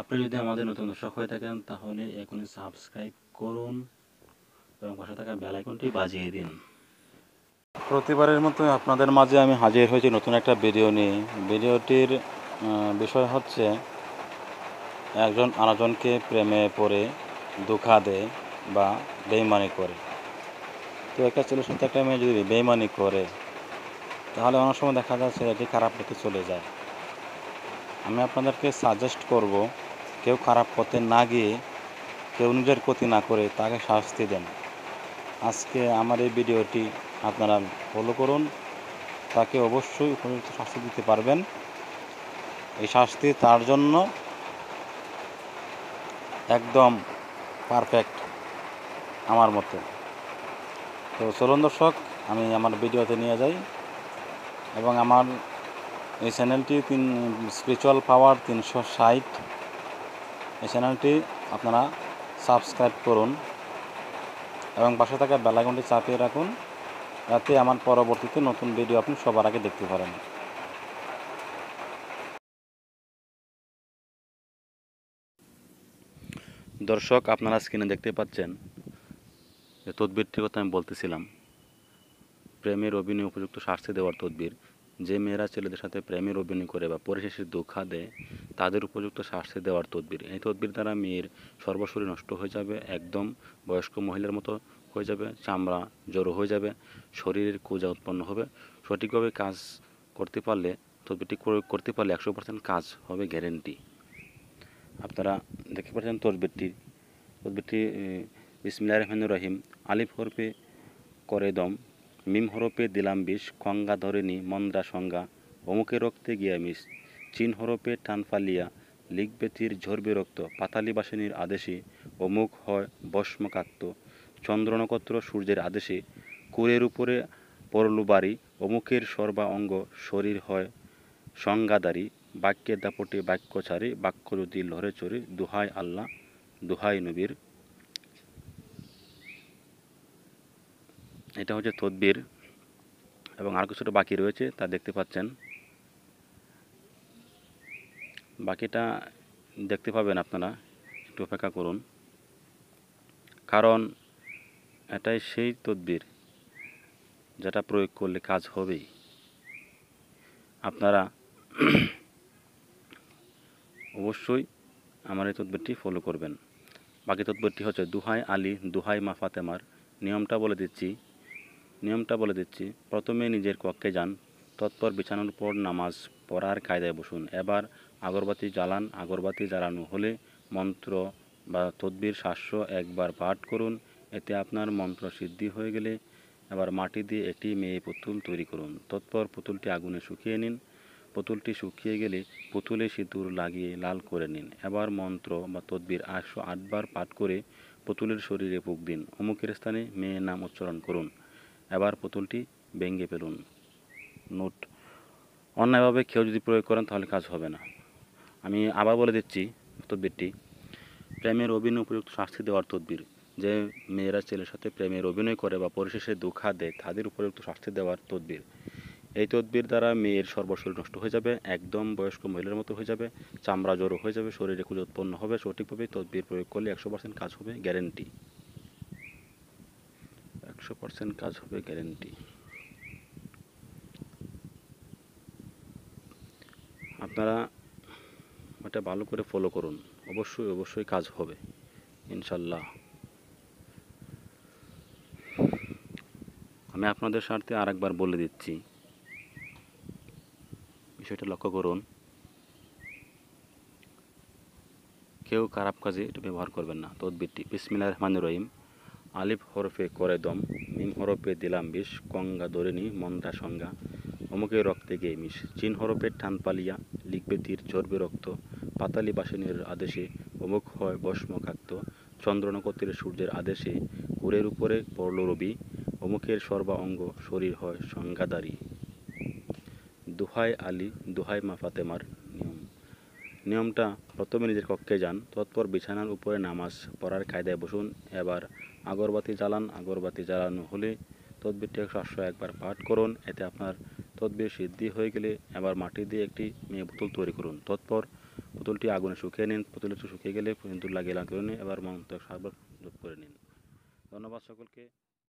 আপনি যদি আমাদের নতুন দর্শক হয়ে থাকেন তাহলে এখনই সাবস্ক্রাইব করুন এবং পাশে থাকা বেল আইকনটি বাজিয়ে দিন প্রতিবারের মতো আপনাদের মাঝে আমি হাজির হয়েছি নতুন একটা ভিডিও নিয়ে ভিডিওটির বিষয় হচ্ছে একজন আরেকজনকে প্রেমে পড়ে দুঃখা দেয় বা বেইমানি করে তো একটা ছেলের সাথে একটা মেয়ে যদি বেইমানি করে তাহলে অনেক সময় দেখা যায় ছেলেটি খারাপ পথে চলে যায় আমি আপনাদেরকে সাজেস্ট করব কেউ খারাপ পথে না গিয়ে কেউ নিজের ক্ষতি না করে তাকে শাস্তি দেন আজকে আমার এই ভিডিওটি আপনারা ফলো করুন তাকে অবশ্যই উপযুক্ত শাস্তি দিতে পারবেন এই শাস্তি তার জন্য একদম পারফেক্ট আমার মতো তো চলুন দর্শক আমি আমার ভিডিওতে নিয়ে যাই এবং আমার এই চ্যানেলটি তিন স্পিরিচুয়াল পাওয়ার তিনশো ষাট এই চ্যানেলটি আপনারা সাবস্ক্রাইব করুন এবং পাশে থাকা বেলাঘন্টি চাপিয়ে রাখুন যাতে আমার পরবর্তীতে নতুন ভিডিও আপনি সবার আগে দেখতে পারেন দর্শক আপনারা স্ক্রিনে দেখতে পাচ্ছেন যে তদবিরটির কথা আমি বলতেছিলাম প্রেমের অভিনয় উপযুক্ত শাস্তি দেওয়ার তদবির যে মেয়েরা ছেলেদের সাথে প্রেমের অভিনয় করে বা পরিশেষে দুঃখা দেয় তাদের উপযুক্ত শাস্তি দেওয়ার তদবির এই তদবির দ্বারা মেয়ের সর্বশরী নষ্ট হয়ে যাবে একদম বয়স্ক মহিলার মতো হয়ে যাবে চামড়া জড়ো হয়ে যাবে শরীরের কোজা উৎপন্ন হবে সঠিকভাবে কাজ করতে পারলে তদবিরটি করতে পারলে একশো পার্সেন্ট কাজ হবে গ্যারেন্টি আপনারা দেখতে পাচ্ছেন তদবিরটি তদবিরটি বিসমিল্লা রহমান রহিম আলিফ হরফে করে দম মিম হরপে দিলাম বিষ খঙ্গা ধরেনি মন্দ্রা সংজ্ঞা অমুকে রক্তে গিয়া মিস চিন হরপে টান ফালিয়া লিগবেথির ঝরবে রক্ত পাতালি বাসিনীর আদেশে অমুক হয় ভস্মকাত্ত চন্দ্রনক্ষত্র সূর্যের আদেশে কুরের উপরে পড়ল বাড়ি অমুকের সর্বাঙ্গ শরীর হয় সংজ্ঞাদারি বাক্যের দাপটে বাক্য ছাড়ে বাক্য যদি লড়ে চড়ে দুহাই আল্লাহ দুহাই নবীর এটা হচ্ছে তদবির এবং আর কিছুটা বাকি রয়েছে তা দেখতে পাচ্ছেন বাকিটা দেখতে পাবেন আপনারা একটু অপেক্ষা করুন কারণ এটাই সেই তদবির যেটা প্রয়োগ করলে কাজ হবেই আপনারা অবশ্যই আমার এই তদবিরটি ফলো করবেন বাকি তদবিরটি হচ্ছে দুহাই আলী দুহাই মাফাতেমার নিয়মটা বলে দিচ্ছি নিয়মটা বলে দিচ্ছি প্রথমে নিজের কক্ষে যান তৎপর বিছানোর পর নামাজ পড়ার কায়দায় বসুন এবার আগরবাতি জ্বালান আগরবাতি জ্বালানো হলে মন্ত্র বা তদ্বির শাস্য একবার পাঠ করুন এতে আপনার মন্ত্র সিদ্ধি হয়ে গেলে এবার মাটি দিয়ে একটি মেয়ে পুতুল তৈরি করুন তৎপর পুতুলটি আগুনে শুকিয়ে নিন পুতুলটি শুকিয়ে গেলে পুতুলে সিঁদুর লাগিয়ে লাল করে নিন এবার মন্ত্র বা তদ্বির একশো আটবার পাঠ করে পুতুলের শরীরে পুক দিন অমুকের স্থানে মেয়ের নাম উচ্চারণ করুন এবার পুতুলটি ভেঙে ফেলুন নোট অন্যায়ভাবে কেউ যদি প্রয়োগ করেন তাহলে কাজ হবে না আমি আবার বলে দিচ্ছি তদ্বিরটি প্রেমের অভিনয় উপযুক্ত শাস্তি দেওয়ার তদবির যে মেয়েরা ছেলের সাথে প্রেমের অভিনয় করে বা পরিশেষে দুঃখা দেয় তাদের উপযুক্ত শাস্তি দেওয়ার তদবির এই তদবির দ্বারা মেয়ের সর্বশরীর নষ্ট হয়ে যাবে একদম বয়স্ক মহিলার মতো হয়ে যাবে চামড়া জড়ো হয়ে যাবে শরীরে কুজ উৎপন্ন হবে সঠিকভাবে তদ্বির প্রয়োগ করলে একশো পার্সেন্ট কাজ হবে গ্যারেন্টি একশো পার্সেন্ট কাজ হবে গ্যারেন্টি আপনারা এটা ভালো করে ফলো করুন অবশ্যই অবশ্যই কাজ হবে ইনশাল্লাহ আমি আপনাদের স্বার্থে আরেকবার বলে দিচ্ছি বিষয়টা লক্ষ্য করুন কেউ খারাপ কাজে এটা ব্যবহার করবেন না তদবিরটি বিসমিল্লা রহমান রহিম আলিফ হরফে করে দম মিম হরফে দিলাম বিষ কঙ্গা ধরেনি মন্দা সংজ্ঞা অমুকের রক্তে গে মিষ চিন হরফে ঠান পালিয়া লিখবে তীর চর্বে রক্ত পাতালি বাসনের আদেশে অমুক হয় খাক্ত চন্দ্রনক্ষত্রের সূর্যের আদেশে কুরের উপরে পড়ল রবি অমুকের সর্বাঙ্গ শরীর হয় সংজ্ঞাদারী দুহাই আলী দুহাই মা ফাতেমার নিয়মটা প্রথমে নিজের কক্ষে যান তৎপর বিছানার উপরে নামাজ পড়ার কায়দায় বসুন এবার আগরবাতি জ্বালান আগরবাতি জ্বালানো হলে তদবিরটি একশো একবার পাঠ করুন এতে আপনার তদবির সিদ্ধি হয়ে গেলে এবার মাটি দিয়ে একটি মেয়ে বোতল তৈরি করুন তৎপর বোতলটি আগুনে শুকিয়ে নিন বোতল শুকিয়ে গেলে পুতুল লাগিয়ে করে নিন এবার মন্ত্র সারবার যোগ করে নিন ধন্যবাদ সকলকে